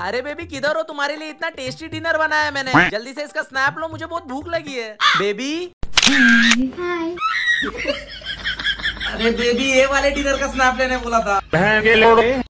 अरे बेबी किधर हो तुम्हारे लिए इतना टेस्टी डिनर बनाया मैंने जल्दी से इसका स्नैप लो मुझे बहुत भूख लगी है बेबी अरे बेबी ये वाले डिनर का स्नैप लेने बोला था